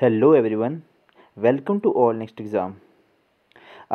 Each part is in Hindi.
hello everyone welcome to all next exam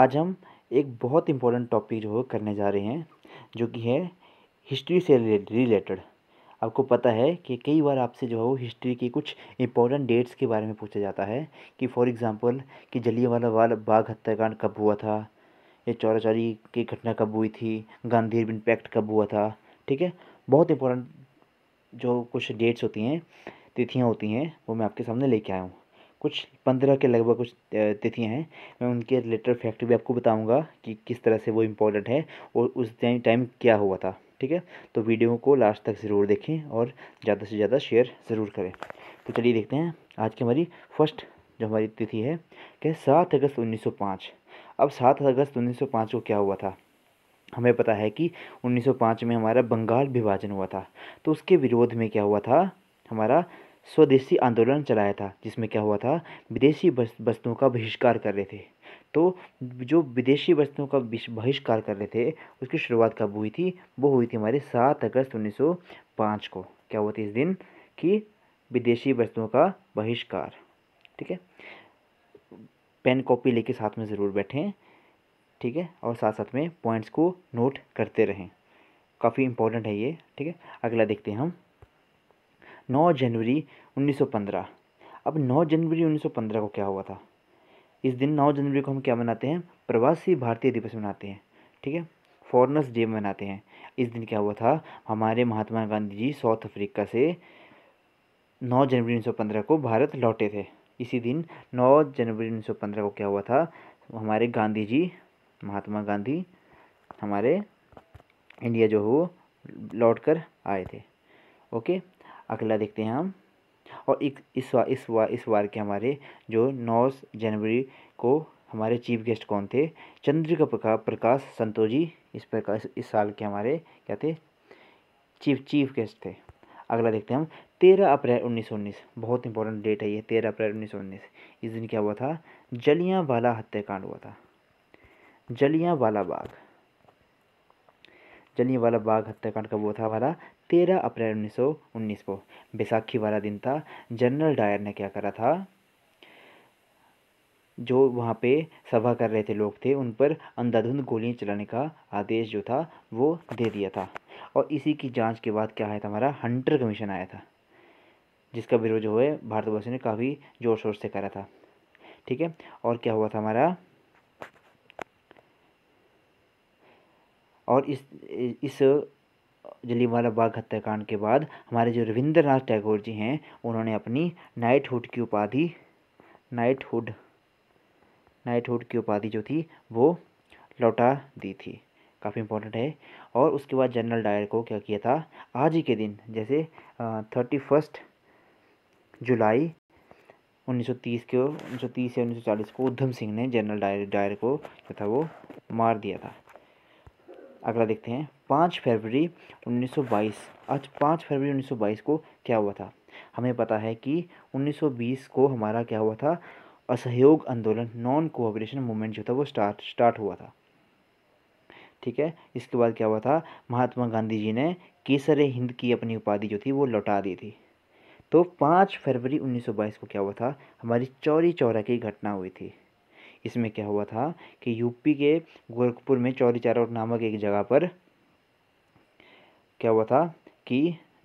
आज हम एक बहुत इम्पोर्टेंट टॉपिक जो करने जा रहे हैं जो कि है हिस्ट्री से रिलेटेड आपको पता है कि कई बार आपसे जो है वो हिस्ट्री की कुछ इम्पोर्टेंट डेट्स के बारे में पूछा जाता है कि फॉर एग्ज़ाम्पल कि जलियावाला वाल बाग हत्याकांड कब हुआ था ये चौरा चौरी की घटना कब हुई थी गांधी इम्पैक्ट कब हुआ था ठीक है बहुत इम्पोर्टेंट जो कुछ डेट्स होती हैं तिथियाँ होती हैं वो मैं आपके सामने लेके आया हूँ कुछ पंद्रह के लगभग कुछ तिथियाँ हैं मैं उनके रिलेटेड फैक्ट भी आपको बताऊँगा कि किस तरह से वो इम्पोर्टेंट है और उस टाइम टाइम क्या हुआ था ठीक है तो वीडियो को लास्ट तक ज़रूर देखें और ज़्यादा से ज़्यादा शेयर ज़रूर करें तो चलिए देखते हैं आज की हमारी फर्स्ट जो हमारी तिथि है क्या सात अगस्त उन्नीस सौ पाँच अब सात अगस्त उन्नीस सौ पाँच को क्या हुआ था हमें पता है कि 1905 में हमारा बंगाल विभाजन हुआ था तो उसके विरोध में क्या हुआ था हमारा स्वदेशी आंदोलन चलाया था जिसमें क्या हुआ था विदेशी वस्तुओं का बहिष्कार कर रहे थे तो जो विदेशी वस्तुओं का बहिष्कार कर रहे थे उसकी शुरुआत कब हुई थी वो हुई थी हमारे सात अगस्त उन्नीस को क्या हुआ था इस दिन कि विदेशी वस्तुओं का बहिष्कार ठीक है पेन कॉपी लेके साथ में ज़रूर बैठें ठीक है और साथ साथ में पॉइंट्स को नोट करते रहें काफ़ी इम्पोर्टेंट है ये ठीक है अगला देखते हैं हम 9 जनवरी 1915 अब 9 जनवरी 1915 को क्या हुआ था इस दिन 9 जनवरी को हम क्या मनाते हैं प्रवासी भारतीय दिवस मनाते हैं ठीक है फॉरनर्स डे मनाते हैं इस दिन क्या हुआ था हमारे महात्मा गांधी जी साउथ अफ्रीका से 9 जनवरी 1915 को भारत लौटे थे इसी दिन 9 जनवरी 1915 को क्या हुआ था हमारे गांधी जी महात्मा गांधी हमारे इंडिया जो हो लौट कर आए थे ओके अगला देखते हैं हम और एक इस वार इस बार इस वार के हमारे जो नौ जनवरी को हमारे चीफ गेस्ट कौन थे चंद्रिका प्रकाश संतोजी इस प्रकाश इस साल के हमारे क्या थे चीफ चीफ गेस्ट थे अगला देखते हैं हम तेरह अप्रैल उन्नीस सौ उन्नीस बहुत इंपॉर्टेंट डेट है ये तेरह अप्रैल उन्नीस सौ उन्नीस इस दिन क्या हुआ था जलियाँ वाला हत्याकांड हुआ था जलियाँ वाला बाग वाला बाग हत्याकांड का वो था भला तेरह अप्रैल उन्नीस सौ उन्नीस को बैसाखी वाला दिन था जनरल डायर ने क्या करा था जो वहाँ पे सभा कर रहे थे लोग थे उन पर अंधाधुंध गोलियाँ चलाने का आदेश जो था वो दे दिया था और इसी की जांच के बाद क्या आया था हमारा हंटर कमीशन आया था जिसका विरोध जो है भारतवर्ष ने काफ़ी ज़ोर शोर से करा था ठीक है और क्या हुआ था हमारा और इस इस जलीवाला बाग हत्याकांड के बाद हमारे जो रविंद्र नाथ टैगोर जी हैं उन्होंने अपनी नाइटहुड की उपाधि नाइटहुड नाइटहुड की उपाधि जो थी वो लौटा दी थी काफ़ी इंपॉर्टेंट है और उसके बाद जनरल डायर को क्या किया था आज ही के दिन जैसे थर्टी फर्स्ट जुलाई 1930 के 1930 से 1940 को उधम सिंह ने जनरल डायर डायर को जो था वो मार दिया था अगला देखते हैं पाँच फरवरी 1922 आज पाँच फरवरी 1922 को क्या हुआ था हमें पता है कि 1920 को हमारा क्या हुआ था असहयोग आंदोलन नॉन कोऑपरेशन मूवमेंट जो था वो स्टार्ट स्टार्ट हुआ था ठीक है इसके बाद क्या हुआ था महात्मा गांधी जी ने केसर हिंद की अपनी उपाधि जो थी वो लौटा दी थी तो पाँच फरवरी 1922 को क्या हुआ था हमारी चौरी चौरा की घटना हुई थी इसमें क्या हुआ था कि यूपी के गोरखपुर में चौरी चौराट नामक एक जगह पर क्या हुआ था कि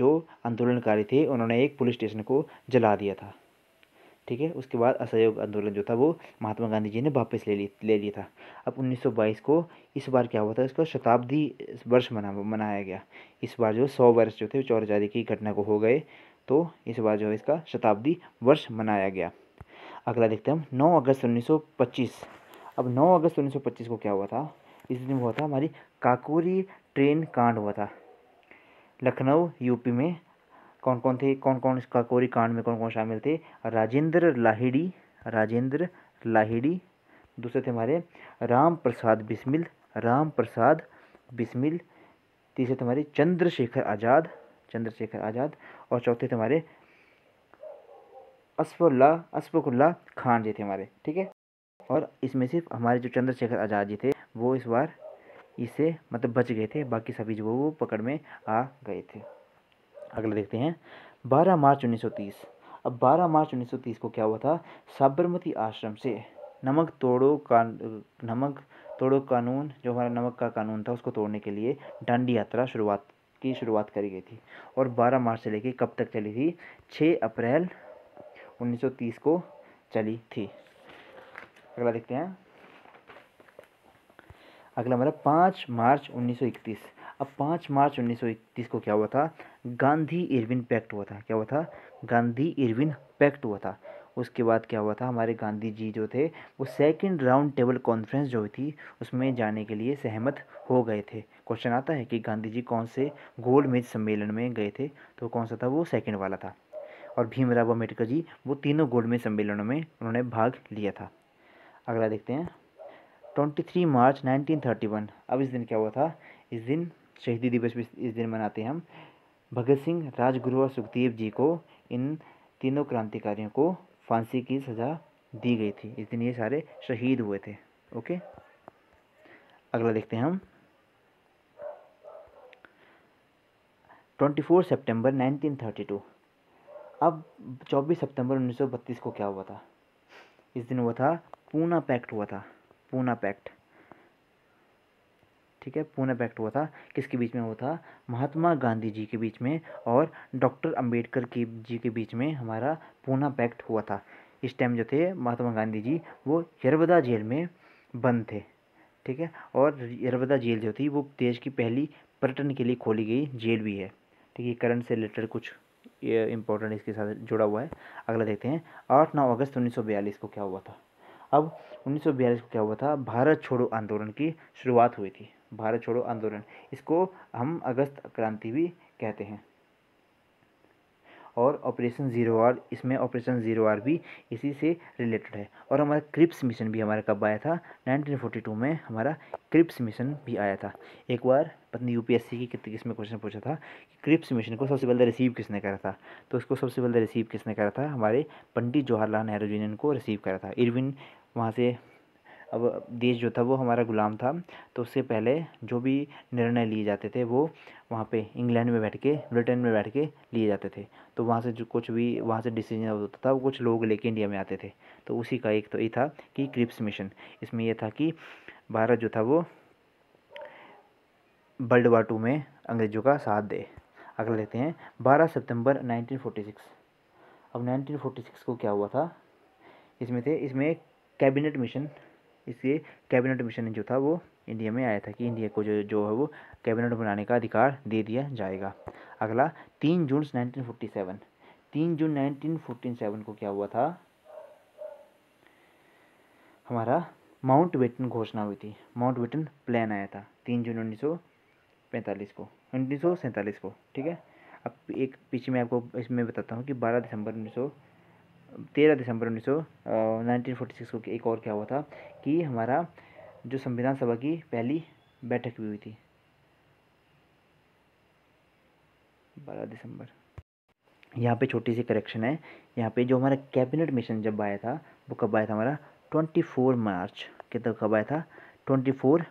जो आंदोलनकारी थे उन्होंने एक पुलिस स्टेशन को जला दिया था ठीक है उसके बाद असहयोग आंदोलन जो था वो महात्मा गांधी जी ने वापस ले ली ले लिया था अब 1922 को इस बार क्या हुआ था इसको शताब्दी वर्ष मना मनाया गया इस बार जो सौ वर्ष जो थे चारी की घटना को हो गए तो इस बार जो है इसका शताब्दी वर्ष मनाया गया अगला देखते हैं हम नौ अगस्त 1925 अब 9 अगस्त 1925 को क्या हुआ था इस दिन हुआ था हमारी काकोरी ट्रेन कांड हुआ था लखनऊ यूपी में कौन कौन थे कौन कौन इस काकोरी कांड में कौन कौन शामिल थे राजेंद्र लाहिड़ी राजेंद्र लाहिड़ी दूसरे थे हमारे राम प्रसाद बिस्मिल राम प्रसाद बिस्मिल तीसरे थे हमारे चंद्रशेखर आज़ाद चंद्रशेखर आज़ाद और चौथे थे हमारे असफुल्ला असफुल्ला खान जी थे हमारे ठीक है और इसमें सिर्फ हमारे जो चंद्रशेखर आज़ाद जी थे वो इस बार इससे मतलब बच गए थे बाकी सभी जो वो पकड़ में आ गए थे अगला देखते हैं 12 मार्च 1930 अब 12 मार्च 1930 को क्या हुआ था साबरमती आश्रम से नमक तोड़ो कान नमक तोड़ो कानून जो हमारा नमक का कानून था उसको तोड़ने के लिए डांडी यात्रा शुरुआत की शुरुआत करी गई थी और 12 मार्च से लेके कब तक चली थी 6 अप्रैल 1930 को चली थी अगला देखते हैं अगला मतलब पाँच मार्च 1931 अब पाँच मार्च 1931 को क्या हुआ था गांधी इरविन पैक्ट हुआ था क्या हुआ था गांधी इरविन पैक्ट हुआ था उसके बाद क्या हुआ था हमारे गांधी जी जो थे वो सेकंड राउंड टेबल कॉन्फ्रेंस जो हुई थी उसमें जाने के लिए सहमत हो गए थे क्वेश्चन आता है कि गांधी जी कौन से गोल्ड मेज सम्मेलन में गए थे तो कौन सा था वो सेकंड वाला था और भीमराव अम्बेडकर जी वो तीनों में सम्मेलनों में उन्होंने भाग लिया था अगला देखते हैं twenty three March nineteen thirty one अब इस दिन क्या हुआ था इस दिन शहीदी दिवस भी इस दिन मनाते हैं हम भगत सिंह राजगुरु और सुखदेव जी को इन तीनों क्रांतिकारियों को फांसी की सज़ा दी गई थी इस दिन ये सारे शहीद हुए थे ओके अगला देखते हैं हम 24 सितंबर टू अब 24 सितंबर 1932 को क्या हुआ था इस दिन हुआ था पूना पैक्ट हुआ था पूना पैक्ट ठीक है पूना पैक्ट हुआ था किसके बीच में हुआ था महात्मा गांधी जी के बीच में और डॉक्टर अंबेडकर के जी के बीच में हमारा पूना पैक्ट हुआ था इस टाइम जो थे महात्मा गांधी जी वो यरवदा जेल में बंद थे ठीक है और यरवदा जेल जो थी वो देश की पहली पर्यटन के लिए खोली गई जेल भी है ठीक है करंट से रिलेटेड कुछ ये इंपॉर्टेंट इसके साथ जुड़ा हुआ है अगला देखते हैं आठ नौ अगस्त उन्नीस को क्या हुआ था अब उन्नीस को क्या हुआ था भारत छोड़ो आंदोलन की शुरुआत हुई थी भारत छोड़ो आंदोलन इसको हम अगस्त क्रांति भी कहते हैं और ऑपरेशन ज़ीरो आर इसमें ऑपरेशन ज़ीरो आर भी इसी से रिलेटेड है और हमारा क्रिप्स मिशन भी हमारा कब आया था 1942 में हमारा क्रिप्स मिशन भी आया था एक बार पत्नी सी की कितने किसमें क्वेश्चन पूछा था कि क्रिप्स मिशन को सबसे पहले रिसीव किसने करा था तो उसको सबसे पहले रिसीव किसने करा था हमारे पंडित जवाहरलाल नेहरू जी ने इनको रिसीव करा था इरविन वहाँ से अब देश जो था वो हमारा ग़ुलाम था तो उससे पहले जो भी निर्णय लिए जाते थे वो वहाँ पे इंग्लैंड में बैठ के ब्रिटेन में बैठ के लिए जाते थे तो वहाँ से जो कुछ भी वहाँ से डिसीजन होता था वो कुछ लोग लेके इंडिया में आते थे तो उसी का एक तो ये था कि क्रिप्स मिशन इसमें यह था कि भारत जो था वो वर्ल्ड वार टू में अंग्रेज़ों का साथ दे अगला लेते हैं बारह सितंबर 1946 अब 1946 को क्या हुआ था इसमें थे इसमें कैबिनेट मिशन इसलिए कैबिनेट मिशन जो था वो इंडिया में आया था कि इंडिया को जो जो है वो कैबिनेट बनाने का अधिकार दे दिया जाएगा अगला तीन जून नाइनटीन फोर्टी सेवन तीन जून नाइनटीन फोर्टी सेवन को क्या हुआ था हमारा माउंट बेटन घोषणा हुई थी माउंट बेटन प्लान आया था तीन जून उन्नीस सौ पैंतालीस को उन्नीस सौ सैंतालीस को ठीक है अब एक पीछे मैं आपको इसमें बताता हूँ कि बारह दिसंबर उन्नीस सौ तेरह दिसंबर उन्नीस सौ नाइनटीन फोर्टी सिक्स को एक और क्या हुआ था कि हमारा जो संविधान सभा की पहली बैठक भी हुई थी बारह दिसंबर यहाँ पे छोटी सी करेक्शन है यहाँ पे जो हमारा कैबिनेट मिशन जब आया था वो कब आया था हमारा ट्वेंटी फोर मार्च के कितना कब आया था ट्वेंटी फोर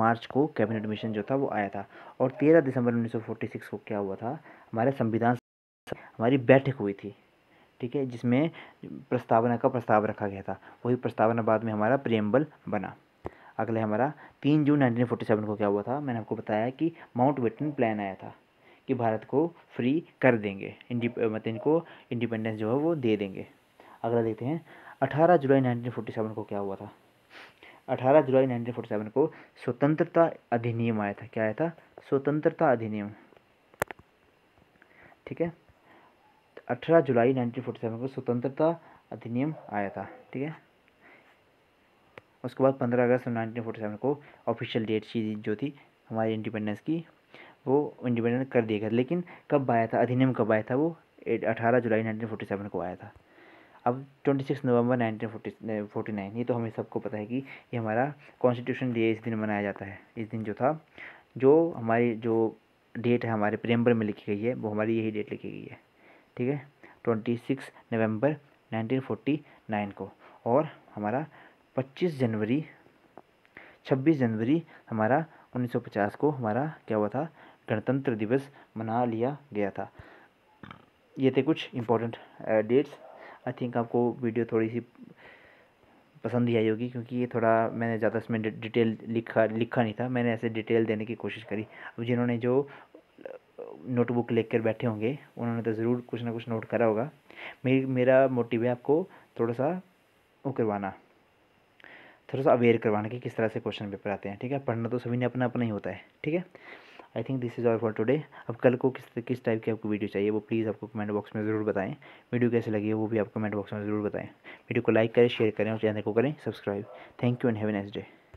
मार्च को कैबिनेट मिशन जो था वो आया था और तेरह दिसंबर उन्नीस सौ फोर्टी सिक्स को क्या हुआ था हमारे संविधान हमारी बैठक हुई थी ठीक है जिसमें प्रस्तावना का प्रस्ताव रखा गया था वही प्रस्तावना बाद में हमारा प्रियम्बल बना अगले हमारा तीन जून सेवन को क्या हुआ था मैंने आपको बताया कि माउंट वेटन प्लान आया था कि भारत को फ्री कर देंगे मतलब इनको इंडिपेंडेंस जो है वो दे देंगे अगला देखते हैं 18 जुलाई 1947 को क्या हुआ था 18 जुलाई 1947 को स्वतंत्रता अधिनियम आया था क्या आया था स्वतंत्रता अधिनियम ठीक है 18 जुलाई 1947 को स्वतंत्रता अधिनियम आया था ठीक है उसके बाद 15 अगस्त 1947 को ऑफिशियल डेट चीज जो थी हमारी इंडिपेंडेंस की वो इंडिपेंडेंट कर दिया गया लेकिन कब आया था अधिनियम कब आया था वो अठारह जुलाई 1947 को आया था अब 26 नवंबर 1949 ये तो हमें सबको पता है कि ये हमारा कॉन्स्टिट्यूशन डे इस दिन मनाया जाता है इस दिन जो था जो हमारी जो डेट है हमारे प्रेम्बर में लिखी गई है वो हमारी यही डेट लिखी गई है ठीक है twenty six November nineteen forty nine को और हमारा पच्चीस जनवरी छब्बीस जनवरी हमारा उन्नीस सौ पचास को हमारा क्या हुआ था गणतंत्र दिवस मना लिया गया था ये थे कुछ इम्पोर्टेंट डेट्स आई थिंक आपको वीडियो थोड़ी सी पसंद ही आई होगी क्योंकि ये थोड़ा मैंने ज़्यादा इसमें डिटेल लिखा लिखा नहीं था मैंने ऐसे डिटेल देने की कोशिश करी अब जिन्होंने जो नोटबुक लेकर बैठे होंगे उन्होंने तो ज़रूर कुछ ना कुछ नोट करा होगा मेरी मेरा मोटिव है आपको थोड़ा सा वो करवाना थोड़ा सा अवेयर करवाना कि किस तरह से क्वेश्चन पेपर आते हैं ठीक है पढ़ना तो सभी ने अपना अपना ही होता है ठीक है I think this is all for today अब कल को किस किस टाइप की आपको वीडियो चाहिए वो प्लीज़ आपको कमेंट बॉक्स में ज़रूर बताएं वीडियो कैसे लगी है वो भी आप कमेंट बॉक्स में ज़रूर बताएं वीडियो को लाइक करें शेयर करें और चैनल को करें subscribe thank you and have a nice day